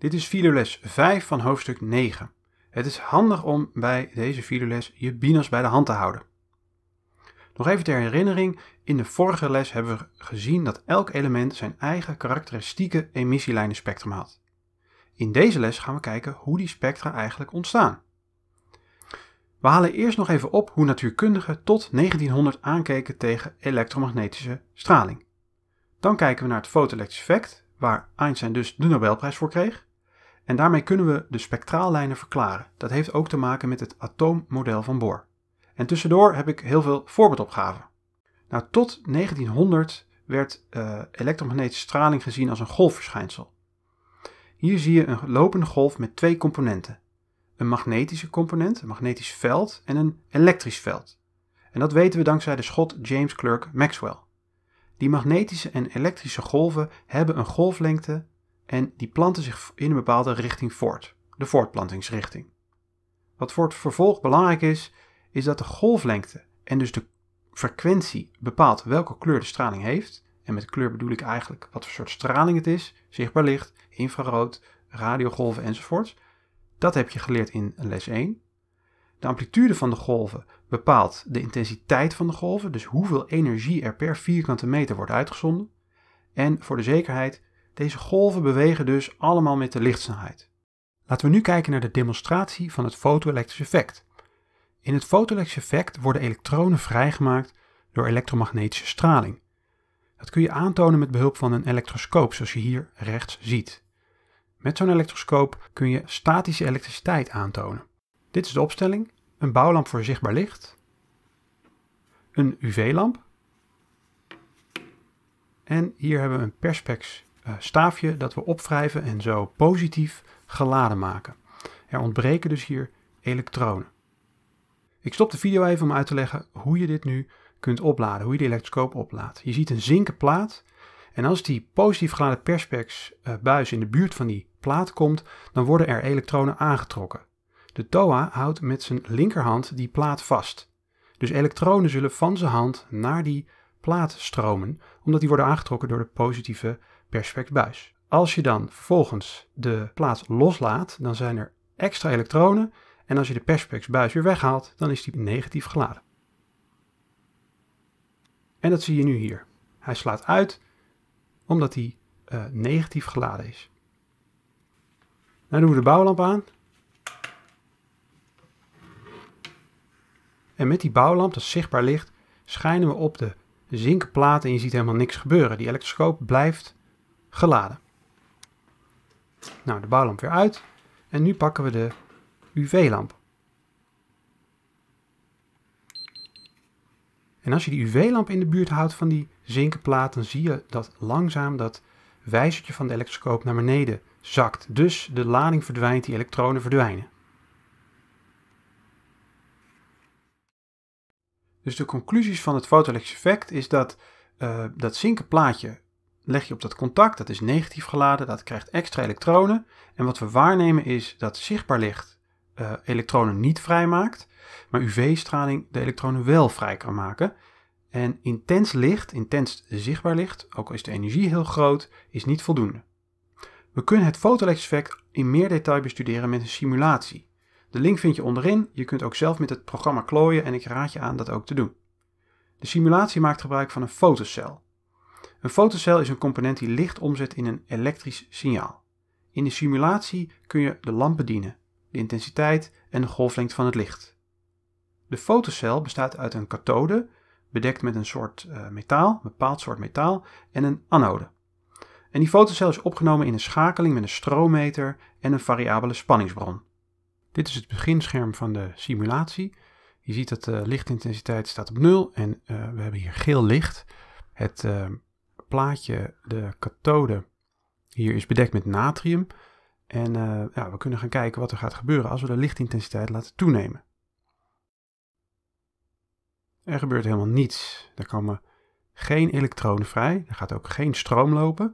Dit is filoles 5 van hoofdstuk 9. Het is handig om bij deze filoles je binas bij de hand te houden. Nog even ter herinnering, in de vorige les hebben we gezien dat elk element zijn eigen karakteristieke emissielijnenspectrum had. In deze les gaan we kijken hoe die spectra eigenlijk ontstaan. We halen eerst nog even op hoe natuurkundigen tot 1900 aankeken tegen elektromagnetische straling. Dan kijken we naar het fotoelektrisch effect, waar Einstein dus de Nobelprijs voor kreeg. En daarmee kunnen we de spectraallijnen verklaren. Dat heeft ook te maken met het atoommodel van Bohr. En tussendoor heb ik heel veel voorbeeldopgaven. Nou, tot 1900 werd eh, elektromagnetische straling gezien als een golfverschijnsel. Hier zie je een lopende golf met twee componenten. Een magnetische component, een magnetisch veld en een elektrisch veld. En dat weten we dankzij de schot James Clerk Maxwell. Die magnetische en elektrische golven hebben een golflengte en die planten zich in een bepaalde richting voort, de voortplantingsrichting. Wat voor het vervolg belangrijk is, is dat de golflengte en dus de frequentie bepaalt welke kleur de straling heeft. En met kleur bedoel ik eigenlijk wat voor soort straling het is, zichtbaar licht, infrarood, radiogolven enzovoorts. Dat heb je geleerd in les 1. De amplitude van de golven bepaalt de intensiteit van de golven, dus hoeveel energie er per vierkante meter wordt uitgezonden. En voor de zekerheid, deze golven bewegen dus allemaal met de lichtsnelheid. Laten we nu kijken naar de demonstratie van het fotoelektrische effect. In het fotoelektrische effect worden elektronen vrijgemaakt door elektromagnetische straling. Dat kun je aantonen met behulp van een elektroscoop, zoals je hier rechts ziet. Met zo'n elektroscoop kun je statische elektriciteit aantonen. Dit is de opstelling: een bouwlamp voor zichtbaar licht, een UV-lamp en hier hebben we een perspex eh, staafje dat we opwrijven en zo positief geladen maken. Er ontbreken dus hier elektronen. Ik stop de video even om uit te leggen hoe je dit nu kunt opladen, hoe je de elektroscoop oplaadt. Je ziet een zinken plaat en als die positief geladen perspex eh, buis in de buurt van die plaat komt, dan worden er elektronen aangetrokken. De TOA houdt met zijn linkerhand die plaat vast. Dus elektronen zullen van zijn hand naar die plaat stromen, omdat die worden aangetrokken door de positieve perspex-buis. Als je dan vervolgens de plaat loslaat, dan zijn er extra elektronen. En als je de perspex-buis weer weghaalt, dan is die negatief geladen. En dat zie je nu hier. Hij slaat uit omdat hij eh, negatief geladen is. Dan doen we de bouwlamp aan. En met die bouwlamp, dat zichtbaar licht, schijnen we op de zinkplaten. en je ziet helemaal niks gebeuren. Die elektroscoop blijft geladen. Nou, de bouwlamp weer uit. En nu pakken we de UV-lamp. En als je die UV-lamp in de buurt houdt van die zinken plaat, dan zie je dat langzaam dat wijzertje van de elektroscoop naar beneden zakt. Dus de lading verdwijnt, die elektronen verdwijnen. Dus de conclusies van het fotoelektrisch effect is dat uh, dat zinken plaatje leg je op dat contact, dat is negatief geladen, dat krijgt extra elektronen. En wat we waarnemen is dat zichtbaar licht eh, elektronen niet vrijmaakt, maar UV-straling de elektronen wel vrij kan maken. En intens licht, intens zichtbaar licht, ook al is de energie heel groot, is niet voldoende. We kunnen het effect in meer detail bestuderen met een simulatie. De link vind je onderin. Je kunt ook zelf met het programma klooien en ik raad je aan dat ook te doen. De simulatie maakt gebruik van een fotocel. Een fotocel is een component die licht omzet in een elektrisch signaal. In de simulatie kun je de lamp bedienen, de intensiteit en de golflengte van het licht. De fotocel bestaat uit een kathode, bedekt met een soort eh, metaal, een bepaald soort metaal, en een anode. En die fotocel is opgenomen in een schakeling met een stroommeter en een variabele spanningsbron. Dit is het beginscherm van de simulatie. Je ziet dat de eh, lichtintensiteit staat op 0 en eh, we hebben hier geel licht. Het plaatje, de kathode, hier is bedekt met natrium. En eh, ja, we kunnen gaan kijken wat er gaat gebeuren als we de lichtintensiteit laten toenemen. Er gebeurt helemaal niets. Er komen geen elektronen vrij, er gaat ook geen stroom lopen.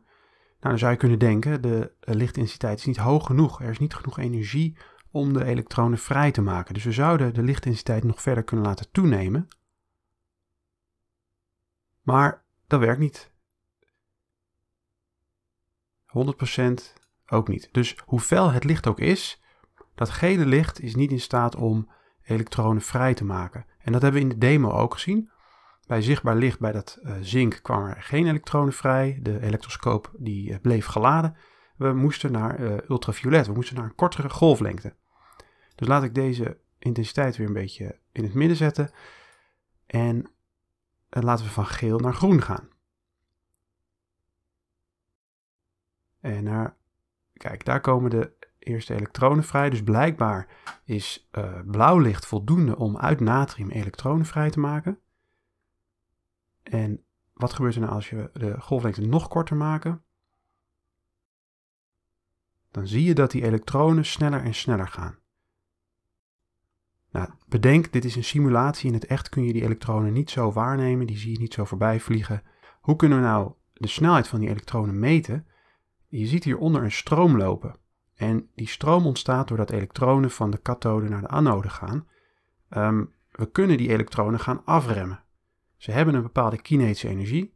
Nou, dan zou je kunnen denken, de lichtintensiteit is niet hoog genoeg. Er is niet genoeg energie om de elektronen vrij te maken. Dus we zouden de lichtintensiteit nog verder kunnen laten toenemen. Maar dat werkt niet. 100% ook niet. Dus hoe fel het licht ook is, dat gele licht is niet in staat om elektronen vrij te maken. En dat hebben we in de demo ook gezien. Bij zichtbaar licht bij dat eh, zink kwamen er geen elektronen vrij. De elektroscoop die eh, bleef geladen. We moesten naar eh, ultraviolet, we moesten naar een kortere golflengte. Dus laat ik deze intensiteit weer een beetje in het midden zetten. En laten we van geel naar groen gaan. En daar, kijk, daar komen de eerste elektronen vrij. Dus blijkbaar is eh, blauw licht voldoende om uit natrium elektronen vrij te maken. En wat gebeurt er nou als je de golflengte nog korter maken? Dan zie je dat die elektronen sneller en sneller gaan. Nou, bedenk, dit is een simulatie. In het echt kun je die elektronen niet zo waarnemen, die zie je niet zo voorbij vliegen. Hoe kunnen we nou de snelheid van die elektronen meten? Je ziet hieronder een stroom lopen. En die stroom ontstaat doordat elektronen van de kathode naar de anode gaan. Ehm, we kunnen die elektronen gaan afremmen. Ze hebben een bepaalde kinetische energie.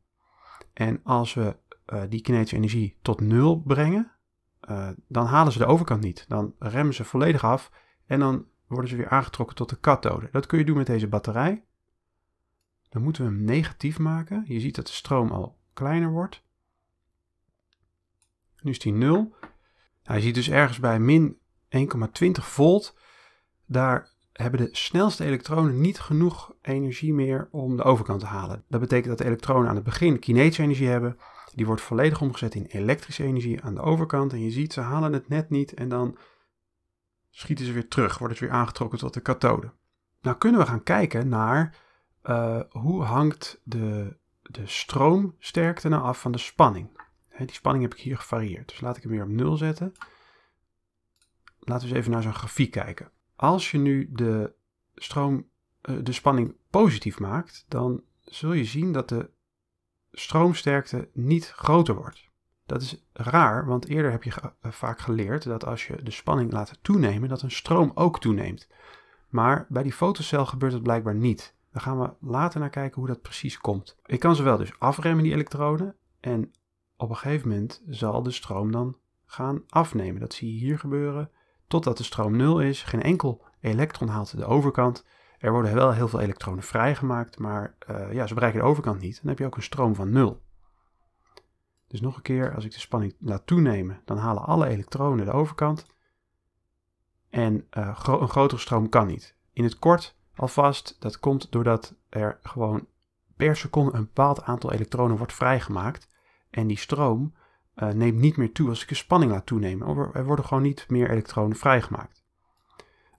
En als we eh, die kinetische energie tot nul brengen, eh, dan halen ze de overkant niet. Dan remmen ze volledig af en dan worden ze weer aangetrokken tot de kathode. Dat kun je doen met deze batterij. Dan moeten we hem negatief maken. Je ziet dat de stroom al kleiner wordt. Nu is die 0. je ziet dus ergens bij min 1,20 volt. Daar hebben de snelste elektronen niet genoeg energie meer om de overkant te halen. Dat betekent dat de elektronen aan het begin kinetische energie hebben. Die wordt volledig omgezet in elektrische energie aan de overkant. En je ziet, ze halen het net niet en dan schieten ze weer terug. Wordt het weer aangetrokken tot de kathode. Nou kunnen we gaan kijken naar eh, hoe hangt de, de stroomsterkte nou af van de spanning die spanning heb ik hier gevarieerd. Dus laat ik hem weer op 0 zetten. Laten we eens even naar zo'n grafiek kijken. Als je nu de, stroom, eh, de spanning positief maakt, dan zul je zien dat de stroomsterkte niet groter wordt. Dat is raar, want eerder heb je eh, vaak geleerd dat als je de spanning laat toenemen, dat een stroom ook toeneemt. Maar bij die fotocel gebeurt dat blijkbaar niet. Daar gaan we later naar kijken hoe dat precies komt. Ik kan zowel dus afremmen, die elektronen En op een gegeven moment zal de stroom dan gaan afnemen. Dat zie je hier gebeuren. Totdat de stroom nul is, geen enkel elektron haalt de overkant. Er worden wel heel veel elektronen vrijgemaakt, maar eh, ja, ze bereiken de overkant niet. Dan heb je ook een stroom van nul. Dus nog een keer, als ik de spanning laat toenemen, dan halen alle elektronen de overkant. En eh, een grotere stroom kan niet. In het kort alvast, dat komt doordat er gewoon per seconde een bepaald aantal elektronen wordt vrijgemaakt. En die stroom eh, neemt niet meer toe als ik de spanning laat toenemen. Er worden gewoon niet meer elektronen vrijgemaakt.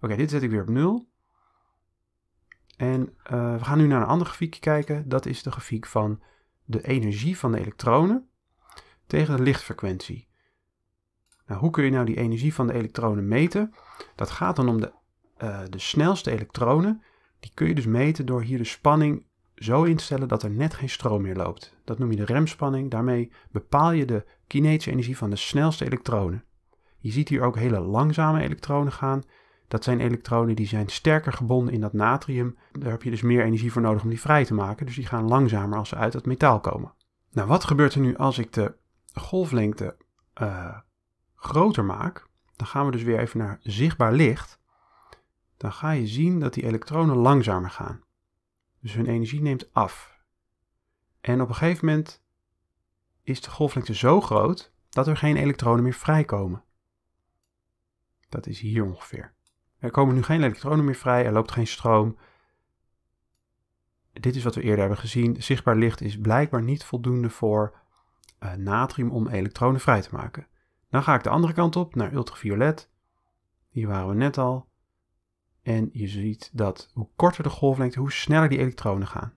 Oké, dit zet ik weer op 0. En eh, we gaan nu naar een ander grafiekje kijken. Dat is de grafiek van de energie van de elektronen tegen de lichtfrequentie. Nou, hoe kun je nou die energie van de elektronen meten? Dat gaat dan om de, eh, de snelste elektronen. Die kun je dus meten door hier de spanning zo instellen dat er net geen stroom meer loopt. Dat noem je de remspanning. Daarmee bepaal je de kinetische energie van de snelste elektronen. Je ziet hier ook hele langzame elektronen gaan. Dat zijn elektronen die zijn sterker gebonden in dat natrium. Daar heb je dus meer energie voor nodig om die vrij te maken. Dus die gaan langzamer als ze uit het metaal komen. Nou, wat gebeurt er nu als ik de golflengte eh, groter maak? Dan gaan we dus weer even naar zichtbaar licht. Dan ga je zien dat die elektronen langzamer gaan. Dus hun energie neemt af. En op een gegeven moment is de golflengte zo groot dat er geen elektronen meer vrijkomen. Dat is hier ongeveer. Er komen nu geen elektronen meer vrij, er loopt geen stroom. Dit is wat we eerder hebben gezien. Zichtbaar licht is blijkbaar niet voldoende voor eh, natrium om elektronen vrij te maken. Dan ga ik de andere kant op naar ultraviolet. Hier waren we net al. En je ziet dat hoe korter de golflengte, hoe sneller die elektronen gaan.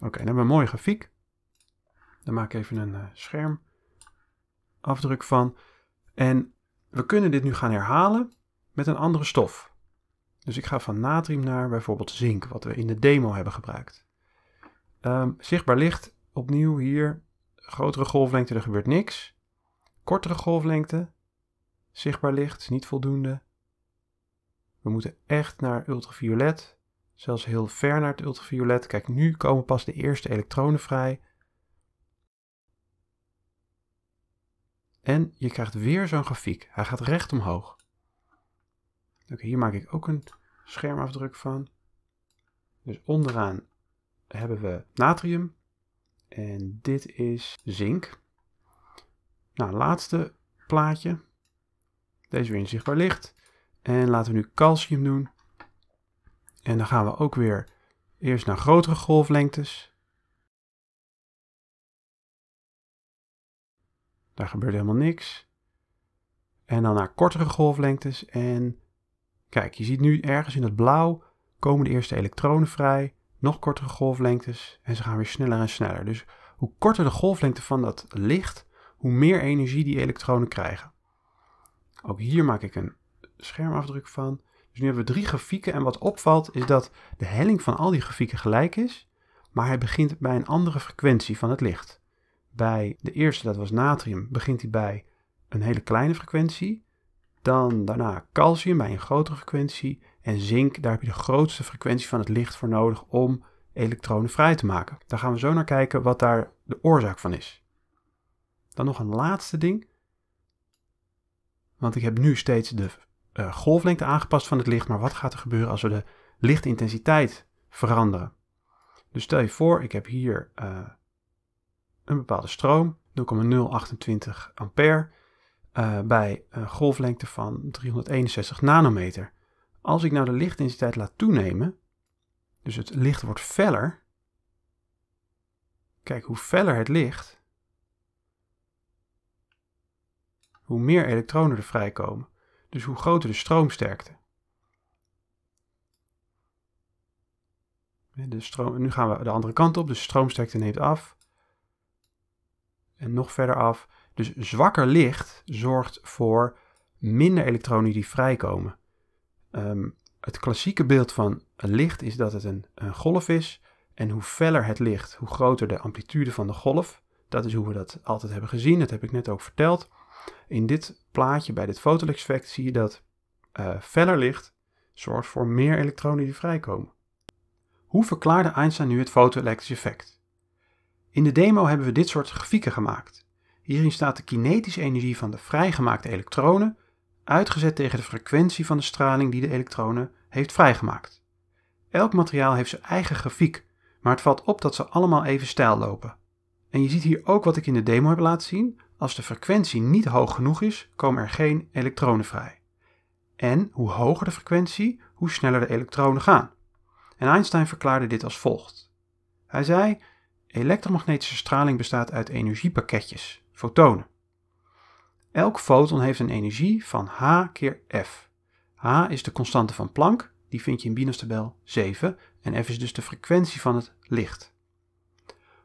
Oké, dan hebben we een mooie grafiek. Daar maak ik even een eh, schermafdruk van. En we kunnen dit nu gaan herhalen met een andere stof. Dus ik ga van natrium naar bijvoorbeeld zink, wat we in de demo hebben gebruikt. Ehm, zichtbaar licht, opnieuw hier, grotere golflengte, er gebeurt niks. Kortere golflengte, zichtbaar licht, is niet voldoende. We moeten echt naar ultraviolet, zelfs heel ver naar het ultraviolet. Kijk, nu komen pas de eerste elektronen vrij. En je krijgt weer zo'n grafiek. Hij gaat recht omhoog. Oké, hier maak ik ook een schermafdruk van. Dus onderaan hebben we natrium. En dit is zink. Nou, laatste plaatje. Deze weer in zichtbaar licht. En laten we nu calcium doen. En dan gaan we ook weer eerst naar grotere golflengtes. Daar gebeurt helemaal niks. En dan naar kortere golflengtes. En kijk, je ziet nu ergens in het blauw komen de eerste elektronen vrij. Nog kortere golflengtes. En ze gaan weer sneller en sneller. Dus hoe korter de golflengte van dat licht, hoe meer energie die elektronen krijgen. Ook hier maak ik een schermafdruk van. Dus nu hebben we drie grafieken en wat opvalt is dat de helling van al die grafieken gelijk is, maar hij begint bij een andere frequentie van het licht. Bij de eerste, dat was natrium, begint hij bij een hele kleine frequentie. Dan daarna calcium bij een grotere frequentie. En zink, daar heb je de grootste frequentie van het licht voor nodig om elektronen vrij te maken. Daar gaan we zo naar kijken wat daar de oorzaak van is. Dan nog een laatste ding. Want ik heb nu steeds de eh, golflengte aangepast van het licht, maar wat gaat er gebeuren als we de lichtintensiteit veranderen? Dus stel je voor, ik heb hier eh, een bepaalde stroom, 0,028 ampère, eh, bij een golflengte van 361 nanometer. Als ik nou de lichtintensiteit laat toenemen, dus het licht wordt feller, kijk hoe feller het licht, hoe meer elektronen er vrijkomen. Dus hoe groter de stroomsterkte. De stroom, nu gaan we de andere kant op, dus de stroomsterkte neemt af. En nog verder af. Dus zwakker licht zorgt voor minder elektronen die vrijkomen. Ehm, het klassieke beeld van licht is dat het een, een, golf is. En hoe feller het licht, hoe groter de amplitude van de golf. Dat is hoe we dat altijd hebben gezien, dat heb ik net ook verteld. In dit plaatje, bij dit fotoelektrisch effect zie je dat eh, feller licht zorgt voor meer elektronen die vrijkomen. Hoe verklaarde Einstein nu het fotoelektrisch effect? In de demo hebben we dit soort grafieken gemaakt. Hierin staat de kinetische energie van de vrijgemaakte elektronen uitgezet tegen de frequentie van de straling die de elektronen heeft vrijgemaakt. Elk materiaal heeft zijn eigen grafiek, maar het valt op dat ze allemaal even stijl lopen. En je ziet hier ook wat ik in de demo heb laten zien, als de frequentie niet hoog genoeg is, komen er geen elektronen vrij. En hoe hoger de frequentie, hoe sneller de elektronen gaan. En Einstein verklaarde dit als volgt. Hij zei: elektromagnetische straling bestaat uit energiepakketjes, fotonen. Elk foton heeft een energie van h keer f. h is de constante van Planck, die vind je in Binus tabel 7, en f is dus de frequentie van het licht.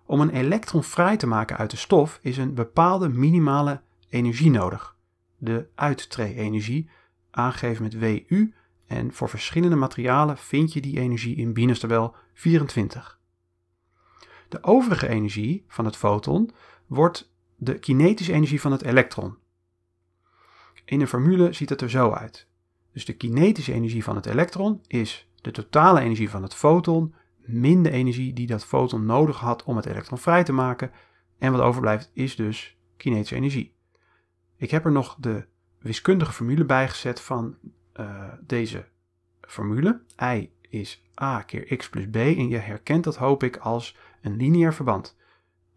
Om een elektron vrij te maken uit de stof is een bepaalde minimale energie nodig. De uittree-energie, aangegeven met WU, en voor verschillende materialen vind je die energie in binus tabel 24. De overige energie van het foton wordt de kinetische energie van het elektron. In een formule ziet het er zo uit. Dus de kinetische energie van het elektron is de totale energie van het foton minder energie die dat foton nodig had om het elektron vrij te maken. En wat overblijft is dus kinetische energie. Ik heb er nog de wiskundige formule bijgezet van eh, deze formule. I is a keer x plus b en je herkent dat hoop ik als een lineair verband.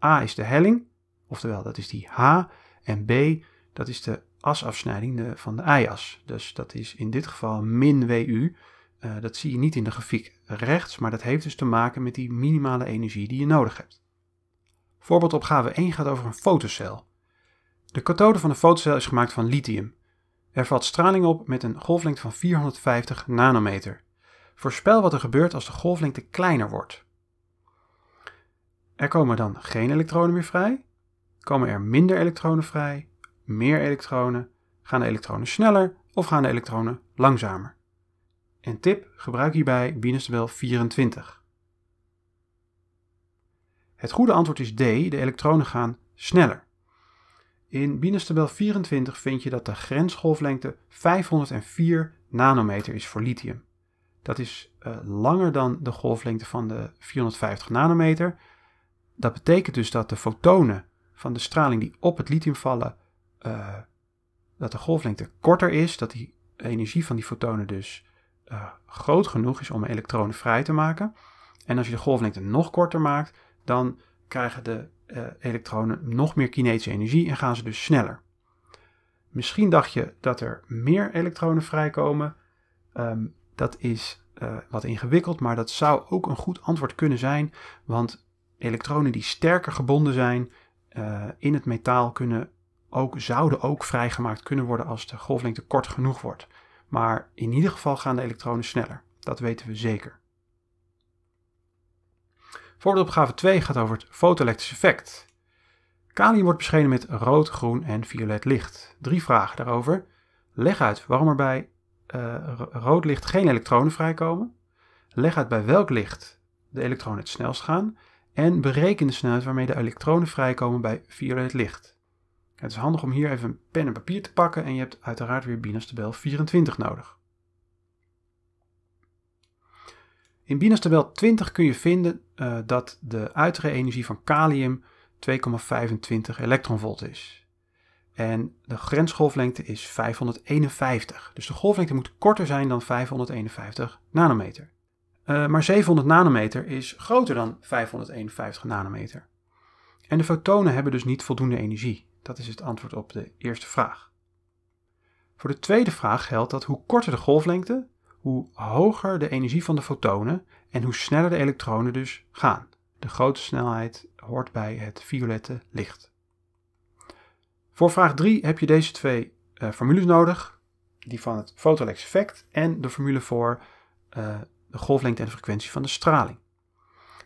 a is de helling, oftewel dat is die h, en b dat is de asafsnijding van de y-as. Dus dat is in dit geval min wu. Eh, dat zie je niet in de grafiek rechts, maar dat heeft dus te maken met die minimale energie die je nodig hebt. Voorbeeldopgave 1 gaat over een fotocel. De kathode van de fotocel is gemaakt van lithium. Er valt straling op met een golflengte van 450 nanometer. Voorspel wat er gebeurt als de golflengte kleiner wordt. Er komen dan geen elektronen meer vrij, komen er minder elektronen vrij, meer elektronen, gaan de elektronen sneller of gaan de elektronen langzamer. En tip, gebruik hierbij binnenstebel 24. Het goede antwoord is D, de elektronen gaan sneller. In binnenstebel 24 vind je dat de grensgolflengte 504 nanometer is voor lithium. Dat is eh, langer dan de golflengte van de 450 nanometer. Dat betekent dus dat de fotonen van de straling die op het lithium vallen, eh, dat de golflengte korter is, dat die energie van die fotonen dus eh, groot genoeg is om elektronen vrij te maken. En als je de golflengte nog korter maakt, dan krijgen de eh, elektronen nog meer kinetische energie en gaan ze dus sneller. Misschien dacht je dat er meer elektronen vrijkomen. Ehm, dat is eh, wat ingewikkeld, maar dat zou ook een goed antwoord kunnen zijn. Want elektronen die sterker gebonden zijn in het metaal kunnen ook, zouden ook vrijgemaakt kunnen worden als de golflengte kort genoeg wordt. Maar in ieder geval gaan de elektronen sneller. Dat weten we zeker. Voorbeeldopgave 2 gaat over het fotoelektrisch effect. Kalium wordt beschenen met rood, groen en violet licht. Drie vragen daarover. Leg uit waarom er bij eh, rood licht geen elektronen vrijkomen. Leg uit bij welk licht de elektronen het snelst gaan. En bereken de snelheid waarmee de elektronen vrijkomen bij violet licht. Het is handig om hier even een pen en papier te pakken en je hebt uiteraard weer Binas Tabel 24 nodig. In Binas Tabel 20 kun je vinden eh, dat de uitere energie van kalium 2,25 elektronvolt is. En de grensgolflengte is 551. Dus de golflengte moet korter zijn dan 551 nanometer. Eh, maar 700 nanometer is groter dan 551 nanometer. En de fotonen hebben dus niet voldoende energie. Dat is het antwoord op de eerste vraag. Voor de tweede vraag geldt dat hoe korter de golflengte, hoe hoger de energie van de fotonen en hoe sneller de elektronen dus gaan. De grote snelheid hoort bij het violette licht. Voor vraag 3 heb je deze twee eh, formules nodig. Die van het fotolex effect en de formule voor eh, de golflengte en de frequentie van de straling.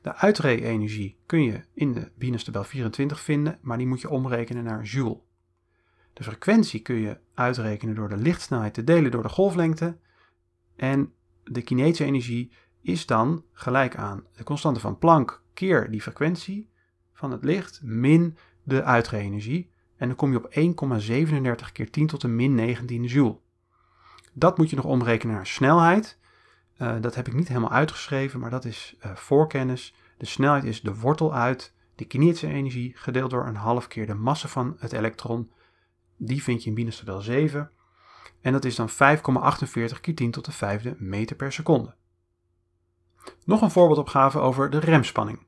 De uitree kun je in de tabel 24 vinden, maar die moet je omrekenen naar joule. De frequentie kun je uitrekenen door de lichtsnelheid te delen door de golflengte. En de kinetische energie is dan gelijk aan de constante van Planck keer die frequentie van het licht min de uitree En dan kom je op 1,37 keer 10 tot de min 19 joule. Dat moet je nog omrekenen naar snelheid. Eh, dat heb ik niet helemaal uitgeschreven, maar dat is eh, voorkennis. De snelheid is de wortel uit, de kinetische energie gedeeld door een half keer de massa van het elektron. Die vind je in Binus tabel 7. En dat is dan 5,48 keer 10 tot de vijfde meter per seconde. Nog een voorbeeldopgave over de remspanning.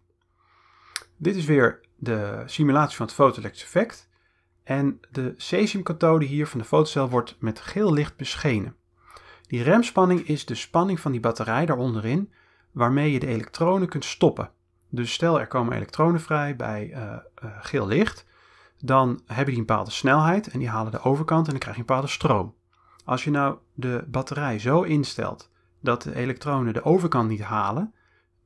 Dit is weer de simulatie van het fotoelektrisch effect. En de cesiumkathode hier van de fotocel wordt met geel licht beschenen. Die remspanning is de spanning van die batterij daaronderin, waarmee je de elektronen kunt stoppen. Dus stel er komen elektronen vrij bij eh, eh, geel licht, dan hebben die een bepaalde snelheid en die halen de overkant en dan krijg je een bepaalde stroom. Als je nou de batterij zo instelt dat de elektronen de overkant niet halen,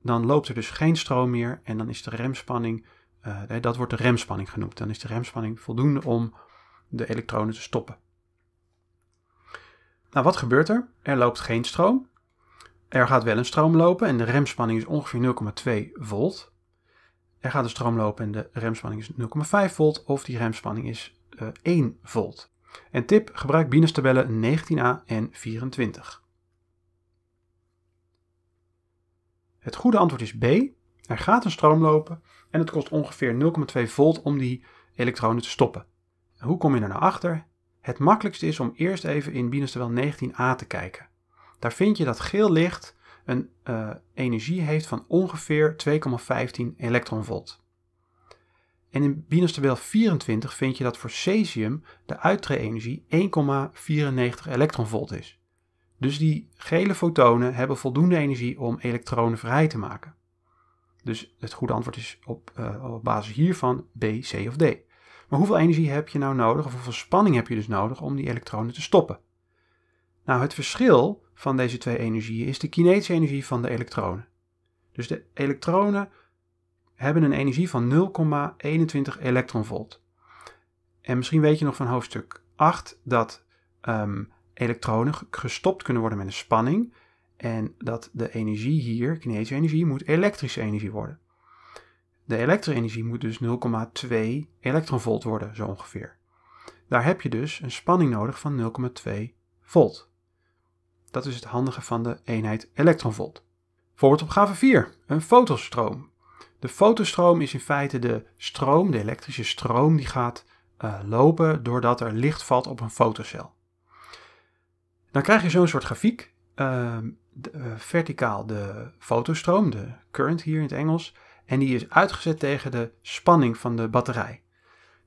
dan loopt er dus geen stroom meer en dan is de remspanning, eh, dat wordt de remspanning genoemd. Dan is de remspanning voldoende om de elektronen te stoppen. Nou, wat gebeurt er? Er loopt geen stroom. Er gaat wel een stroom lopen en de remspanning is ongeveer 0,2 volt. Er gaat een stroom lopen en de remspanning is 0,5 volt of die remspanning is 1 eh, volt. En tip, gebruik Binus 19a en 24. Het goede antwoord is B. Er gaat een stroom lopen en het kost ongeveer 0,2 volt om die elektronen te stoppen. hoe kom je er naar nou achter? het makkelijkste is om eerst even in binnenstewel 19a te kijken. Daar vind je dat geel licht een eh, energie heeft van ongeveer 2,15 elektronvolt. En in binnenstewel 24 vind je dat voor cesium de uittree-energie 1,94 elektronvolt is. Dus die gele fotonen hebben voldoende energie om elektronen vrij te maken. Dus het goede antwoord is op, eh, op basis hiervan B, C of D. Maar hoeveel energie heb je nou nodig, of hoeveel spanning heb je dus nodig om die elektronen te stoppen? Nou, het verschil van deze twee energieën is de kinetische energie van de elektronen. Dus de elektronen hebben een energie van 0,21 elektronvolt. En misschien weet je nog van hoofdstuk 8 dat ehm, elektronen gestopt kunnen worden met een spanning. En dat de energie hier, kinetische energie, moet elektrische energie worden. De elektroenergie moet dus 0,2 elektronvolt worden, zo ongeveer. Daar heb je dus een spanning nodig van 0,2 volt. Dat is het handige van de eenheid elektronvolt. opgave 4, een fotostroom. De fotostroom is in feite de stroom, de elektrische stroom, die gaat eh, lopen doordat er licht valt op een fotocel. Dan krijg je zo'n soort grafiek. Ehm, eh, verticaal de fotostroom, de current hier in het Engels en die is uitgezet tegen de spanning van de batterij.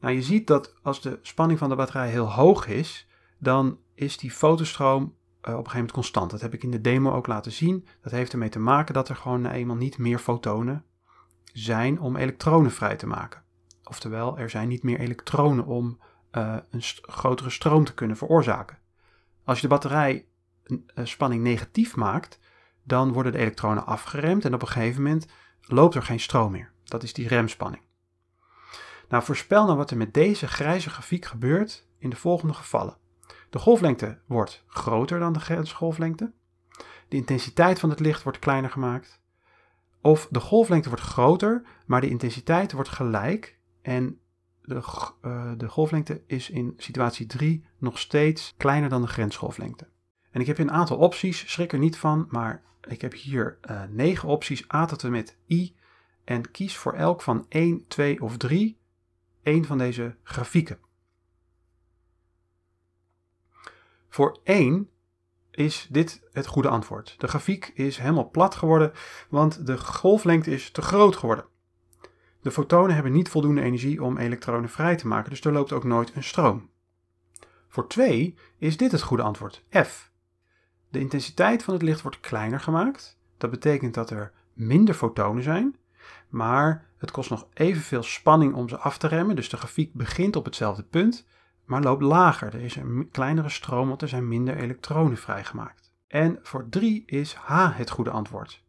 Nou, je ziet dat als de spanning van de batterij heel hoog is, dan is die fotostroom eh, op een gegeven moment constant. Dat heb ik in de demo ook laten zien. Dat heeft ermee te maken dat er gewoon eenmaal niet meer fotonen zijn om elektronen vrij te maken. Oftewel, er zijn niet meer elektronen om eh, een grotere stroom te kunnen veroorzaken. Als je de batterij een, een spanning negatief maakt, dan worden de elektronen afgeremd en op een gegeven moment loopt er geen stroom meer. Dat is die remspanning. Nou, voorspel dan nou wat er met deze grijze grafiek gebeurt in de volgende gevallen. De golflengte wordt groter dan de grensgolflengte. De intensiteit van het licht wordt kleiner gemaakt. Of de golflengte wordt groter, maar de intensiteit wordt gelijk. En de, eh, de golflengte is in situatie 3 nog steeds kleiner dan de grensgolflengte. En ik heb hier een aantal opties, schrik er niet van, maar ik heb hier uh, eh, 9 opties A tot en met I. En kies voor elk van 1, 2 of 3 een van deze grafieken. Voor 1 is dit het goede antwoord. De grafiek is helemaal plat geworden, want de golflengte is te groot geworden. De fotonen hebben niet voldoende energie om elektronen vrij te maken, dus er loopt ook nooit een stroom. Voor 2 is dit het goede antwoord, F. De intensiteit van het licht wordt kleiner gemaakt. Dat betekent dat er minder fotonen zijn, maar het kost nog evenveel spanning om ze af te remmen. Dus de grafiek begint op hetzelfde punt, maar loopt lager. Er is een kleinere stroom, want er zijn minder elektronen vrijgemaakt. En voor 3 is H het goede antwoord.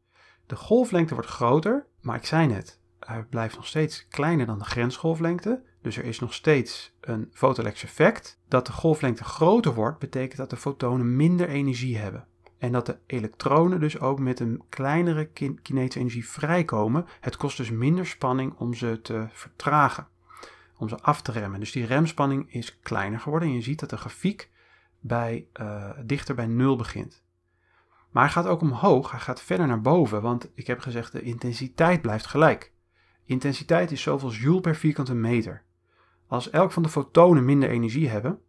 De golflengte wordt groter, maar ik zei net, hij blijft nog steeds kleiner dan de grensgolflengte. Dus er is nog steeds een fotoelektrisch effect. Dat de golflengte groter wordt, betekent dat de fotonen minder energie hebben. En dat de elektronen dus ook met een kleinere kinetische energie vrijkomen. Het kost dus minder spanning om ze te vertragen, om ze af te remmen. Dus die remspanning is kleiner geworden. En je ziet dat de grafiek bij, eh, dichter bij nul begint. Maar hij gaat ook omhoog, hij gaat verder naar boven, want ik heb gezegd de intensiteit blijft gelijk. Intensiteit is zoveel joule per vierkante meter als elk van de fotonen minder energie hebben,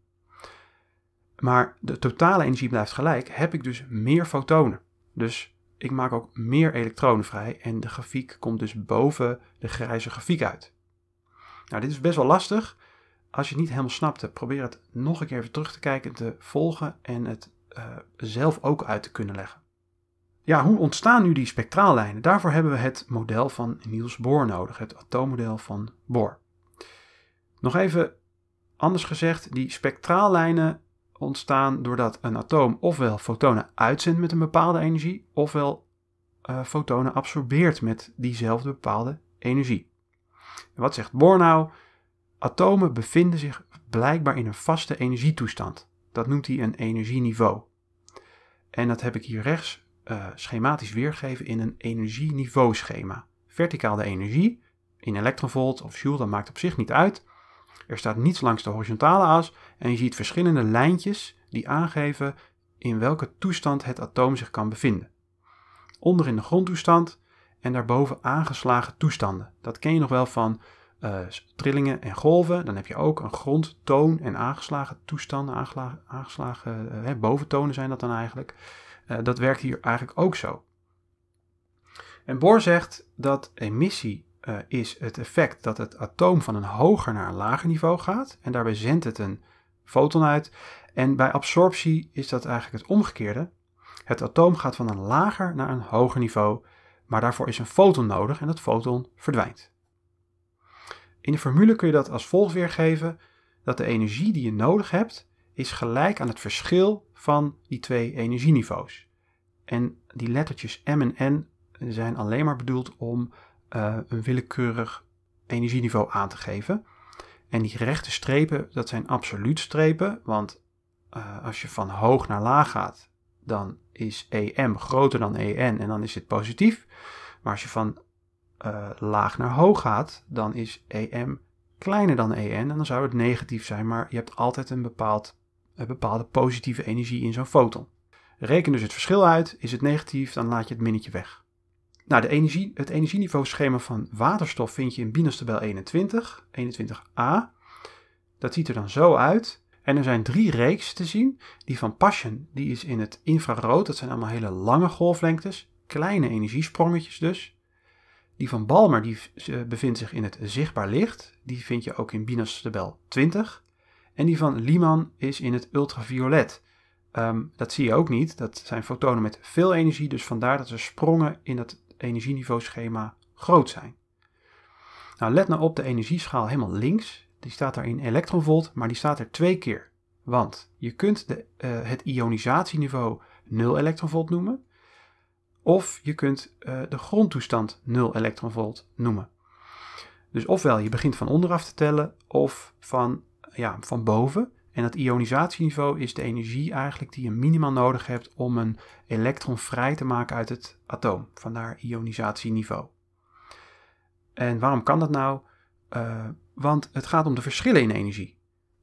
maar de totale energie blijft gelijk, heb ik dus meer fotonen. Dus ik maak ook meer elektronen vrij en de grafiek komt dus boven de grijze grafiek uit. Nou, dit is best wel lastig. Als je het niet helemaal snapte, eh, probeer het nog een keer even terug te kijken, te volgen en het eh, zelf ook uit te kunnen leggen. Ja, hoe ontstaan nu die spectraallijnen? Daarvoor hebben we het model van Niels Bohr nodig, het atoommodel van Bohr. Nog even anders gezegd, die spectraallijnen ontstaan doordat een atoom ofwel fotonen uitzendt met een bepaalde energie, ofwel eh, fotonen absorbeert met diezelfde bepaalde energie. En wat zegt Bohr nou? Atomen bevinden zich blijkbaar in een vaste energietoestand. Dat noemt hij een energieniveau. En dat heb ik hier rechts eh, schematisch weergegeven in een energieniveauschema. Verticaal de energie, in elektronvolt of joule, dat maakt op zich niet uit. Er staat niets langs de horizontale as en je ziet verschillende lijntjes die aangeven in welke toestand het atoom zich kan bevinden. Onder in de grondtoestand en daarboven aangeslagen toestanden. Dat ken je nog wel van eh, trillingen en golven. Dan heb je ook een grondtoon en aangeslagen toestanden. Aangeslagen, eh, boventonen zijn dat dan eigenlijk. Eh, dat werkt hier eigenlijk ook zo. En Bohr zegt dat emissie eh, is het effect dat het atoom van een hoger naar een lager niveau gaat. En daarbij zendt het een foton uit. En bij absorptie is dat eigenlijk het omgekeerde. Het atoom gaat van een lager naar een hoger niveau, maar daarvoor is een foton nodig en dat foton verdwijnt. In de formule kun je dat als volgt weergeven: dat de energie die je nodig hebt is gelijk aan het verschil van die twee energieniveaus. En die lettertjes m en n zijn alleen maar bedoeld om eh, een willekeurig energieniveau aan te geven. En die rechte strepen, dat zijn absoluut strepen, want eh, als je van hoog naar laag gaat, dan is EM groter dan EN en dan is het positief. Maar als je van eh, laag naar hoog gaat, dan is EM kleiner dan EN en dan zou het negatief zijn, maar je hebt altijd een, bepaald, een bepaalde positieve energie in zo'n foton. Reken dus het verschil uit. Is het negatief, dan laat je het minnetje weg. Nou, de energie, het energieniveauschema van waterstof vind je in tabel 21, 21a. Dat ziet er dan zo uit. En er zijn drie reeks te zien. Die van Passion, die is in het infrarood. Dat zijn allemaal hele lange golflengtes. Kleine energiesprongetjes dus. Die van Balmer, die eh, bevindt zich in het zichtbaar licht. Die vind je ook in tabel 20. En die van Liemann is in het ultraviolet. Ehm, dat zie je ook niet. Dat zijn fotonen met veel energie. Dus vandaar dat ze sprongen in het energieniveauschema groot zijn. Nou, let nou op de energieschaal helemaal links. Die staat daar in elektronvolt, maar die staat er twee keer. Want je kunt de, eh, het ionisatieniveau 0 elektronvolt noemen. Of je kunt eh, de grondtoestand 0 elektronvolt noemen. Dus ofwel je begint van onderaf te tellen of van, ja, van boven. En dat ionisatieniveau is de energie eigenlijk die je minimaal nodig hebt om een elektron vrij te maken uit het atoom. Vandaar ionisatieniveau. En waarom kan dat nou? Eh, want het gaat om de verschillen in energie.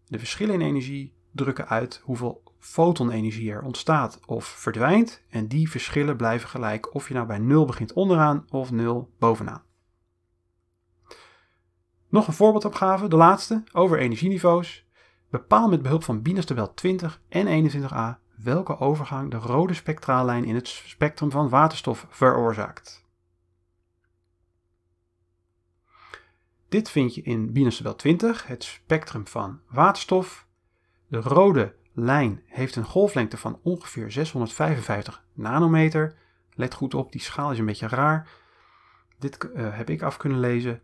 De verschillen in energie drukken uit hoeveel fotonenergie er ontstaat of verdwijnt. En die verschillen blijven gelijk of je nou bij 0 begint onderaan of 0 bovenaan. Nog een voorbeeldopgave, de laatste, over energieniveaus. Bepaal met behulp van Binus tabel 20 en 21a welke overgang de rode spectraallijn in het spectrum van waterstof veroorzaakt. Dit vind je in Binus tabel 20, het spectrum van waterstof. De rode lijn heeft een golflengte van ongeveer 655 nanometer. Let goed op, die schaal is een beetje raar. Dit eh, heb ik af kunnen lezen.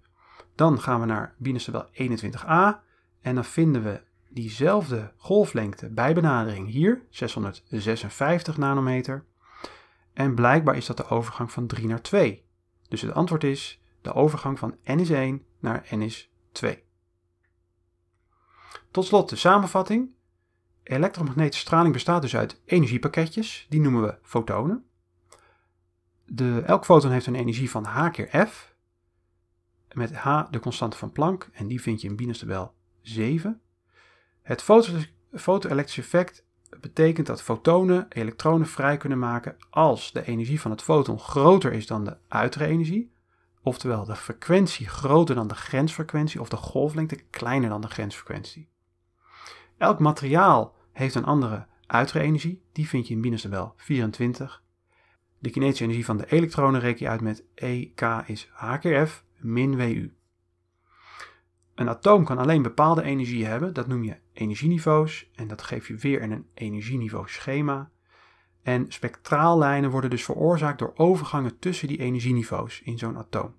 Dan gaan we naar Binus tabel 21a en dan vinden we diezelfde golflengte bij benadering hier, 656 nanometer. En blijkbaar is dat de overgang van 3 naar 2. Dus het antwoord is de overgang van n is 1 naar n is 2. Tot slot de samenvatting. Elektromagnetische straling bestaat dus uit energiepakketjes, die noemen we fotonen. De, elk foton heeft een energie van h keer f, met h de constante van Planck en die vind je in Binas tabel 7. Het fotoelektrische effect betekent dat fotonen elektronen vrij kunnen maken als de energie van het foton groter is dan de uitere energie, oftewel de frequentie groter dan de grensfrequentie of de golflengte kleiner dan de grensfrequentie. Elk materiaal heeft een andere uitere energie, die vind je in binnentabel 24. De kinetische energie van de elektronen reken je uit met EK is H keer F min WU. Een atoom kan alleen bepaalde energie hebben, dat noem je energieniveaus en dat geef je weer in een energieniveau schema. En spectraallijnen worden dus veroorzaakt door overgangen tussen die energieniveaus in zo'n atoom.